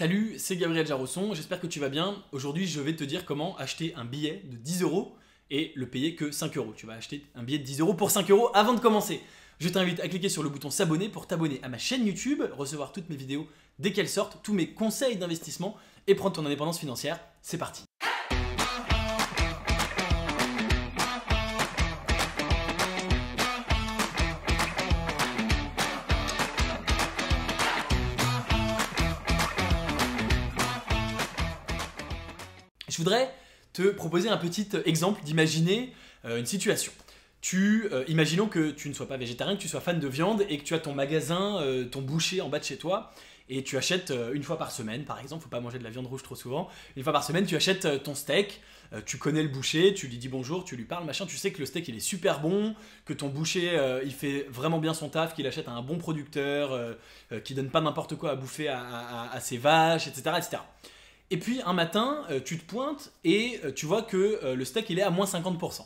Salut, c'est Gabriel Jarosson, j'espère que tu vas bien. Aujourd'hui, je vais te dire comment acheter un billet de 10 euros et le payer que 5 euros. Tu vas acheter un billet de 10 euros pour 5 euros avant de commencer. Je t'invite à cliquer sur le bouton s'abonner pour t'abonner à ma chaîne YouTube, recevoir toutes mes vidéos dès qu'elles sortent, tous mes conseils d'investissement et prendre ton indépendance financière. C'est parti je voudrais te proposer un petit euh, exemple d'imaginer euh, une situation. Tu, euh, imaginons que tu ne sois pas végétarien, que tu sois fan de viande et que tu as ton magasin, ton boucher en bas de chez toi et tu achètes une fois par semaine, par exemple, faut pas manger de la viande rouge trop souvent. Une fois par semaine, tu achètes ton steak, tu connais le boucher, tu lui dis bonjour, tu lui parles, machin, tu sais que le steak il est super bon, que ton boucher il fait vraiment bien son taf, qu'il achète à un bon producteur, qui donne pas n'importe quoi à bouffer à, à ses vaches, etc., etc. Et puis un matin, euh, tu te pointes et euh, tu vois que euh, le steak il est à moins 50%.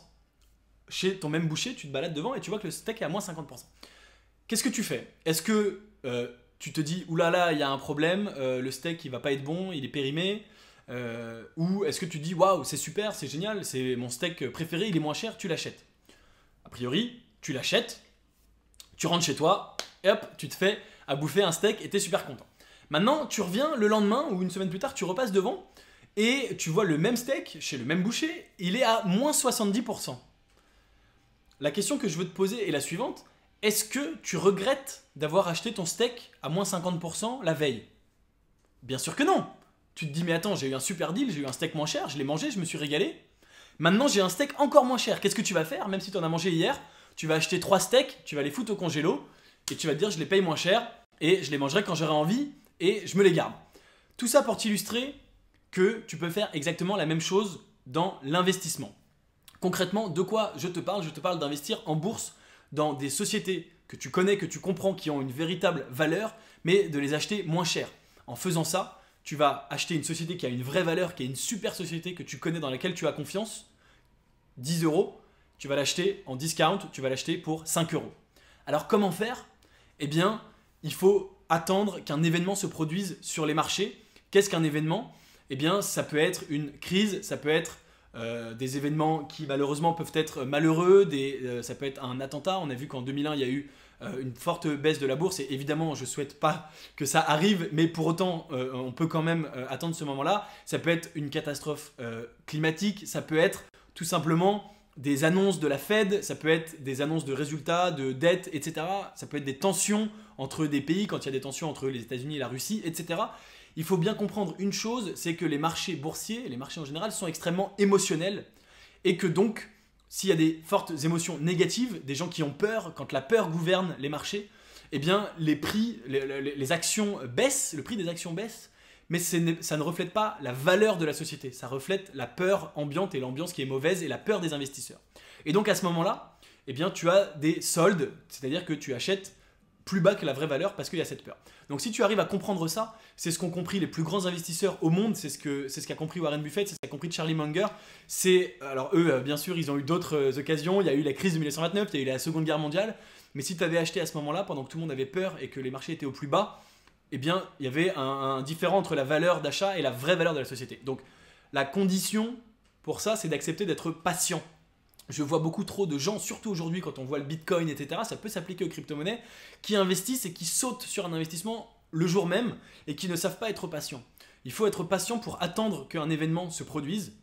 Chez ton même boucher, tu te balades devant et tu vois que le steak est à moins 50%. Qu'est-ce que tu fais Est-ce que tu te dis, oulala, il y a un problème, le steak il va pas être bon, il est périmé Ou est-ce que tu dis, waouh, c'est super, c'est génial, c'est mon steak préféré, il est moins cher, tu l'achètes A priori, tu l'achètes, tu rentres chez toi, et hop, tu te fais à bouffer un steak et es super content. Maintenant, tu reviens le lendemain ou une semaine plus tard, tu repasses devant et tu vois le même steak chez le même boucher, il est à moins 70%. La question que je veux te poser est la suivante. Est-ce que tu regrettes d'avoir acheté ton steak à moins 50% la veille Bien sûr que non. Tu te dis mais attends, j'ai eu un super deal, j'ai eu un steak moins cher, je l'ai mangé, je me suis régalé. Maintenant j'ai un steak encore moins cher. Qu'est-ce que tu vas faire Même si tu en as mangé hier, tu vas acheter trois steaks, tu vas les foutre au congélo et tu vas te dire je les paye moins cher et je les mangerai quand j'aurai envie et je me les garde. Tout ça pour t'illustrer que tu peux faire exactement la même chose dans l'investissement. Concrètement, de quoi je te parle Je te parle d'investir en bourse dans des sociétés que tu connais, que tu comprends, qui ont une véritable valeur, mais de les acheter moins cher. En faisant ça, tu vas acheter une société qui a une vraie valeur, qui est une super société que tu connais, dans laquelle tu as confiance, 10 euros, tu vas l'acheter en discount, tu vas l'acheter pour 5 euros. Alors comment faire Eh bien, il faut attendre qu'un événement se produise sur les marchés. Qu'est-ce qu'un événement Eh bien, ça peut être une crise, ça peut être euh, des événements qui malheureusement peuvent être malheureux, euh, ça peut être un attentat. On a vu qu'en 2001, il y a eu euh, une forte baisse de la bourse et évidemment, je ne souhaite pas que ça arrive, mais pour autant, on peut quand même attendre ce moment-là. Ça peut être une catastrophe climatique, ça peut être tout simplement des annonces de la Fed, ça peut être des annonces de résultats, de dettes, etc. Ça peut être des tensions entre des pays, quand il y a des tensions entre les États-Unis et la Russie, etc. Il faut bien comprendre une chose, c'est que les marchés boursiers, les marchés en général, sont extrêmement émotionnels et que donc, s'il y a des fortes émotions négatives, des gens qui ont peur, quand la peur gouverne les marchés, eh bien, les prix, les, actions baissent, le prix des actions baisse mais ça ne reflète pas la valeur de la société, ça reflète la peur ambiante et l'ambiance qui est mauvaise et la peur des investisseurs. Et donc à ce moment-là, eh bien tu as des soldes, c'est-à-dire que tu achètes plus bas que la vraie valeur parce qu'il y a cette peur. Donc si tu arrives à comprendre ça, c'est ce qu'ont compris les plus grands investisseurs au monde, c'est ce qu'a ce compris Warren Buffett, c'est ce qu'a compris Charlie Munger. C'est alors eux euh, bien sûr, ils ont eu d'autres euh, occasions, il y a eu la crise de 1929, il y a eu la Seconde Guerre mondiale, mais si tu avais acheté à ce moment-là pendant que tout le monde avait peur et que les marchés étaient au plus bas, eh bien, il y avait un, différent entre la valeur d'achat et la vraie valeur de la société. Donc, la condition pour ça, c'est d'accepter d'être patient. Je vois beaucoup trop de gens, surtout aujourd'hui quand on voit le Bitcoin, etc., ça peut s'appliquer aux crypto-monnaies, qui investissent et qui sautent sur un investissement le jour même et qui ne savent pas être patients. Il faut être patient pour attendre qu'un événement se produise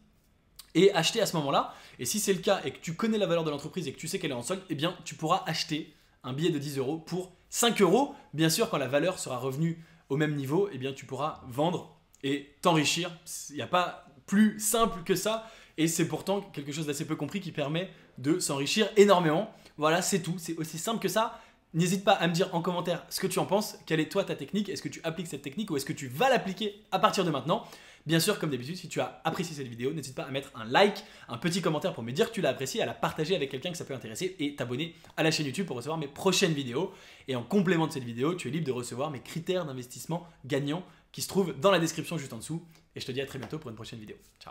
et acheter à ce moment-là. Et si c'est le cas et que tu connais la valeur de l'entreprise et que tu sais qu'elle est en solde, eh bien tu pourras acheter un billet de 10 euros pour 5 euros, bien sûr, quand la valeur sera revenue au même niveau, eh bien, tu pourras vendre et t'enrichir. Il n'y a pas plus simple que ça. Et c'est pourtant quelque chose d'assez peu compris qui permet de s'enrichir énormément. Voilà, c'est tout. C'est aussi simple que ça. N'hésite pas à me dire en commentaire ce que tu en penses. Quelle est toi ta technique Est-ce que tu appliques cette technique ou est-ce que tu vas l'appliquer à partir de maintenant Bien sûr, comme d'habitude, si tu as apprécié cette vidéo, n'hésite pas à mettre un like, un petit commentaire pour me dire que tu l'as apprécié, à la partager avec quelqu'un que ça peut intéresser et t'abonner à la chaîne YouTube pour recevoir mes prochaines vidéos. Et en complément de cette vidéo, tu es libre de recevoir mes critères d'investissement gagnants qui se trouvent dans la description juste en dessous. Et je te dis à très bientôt pour une prochaine vidéo. Ciao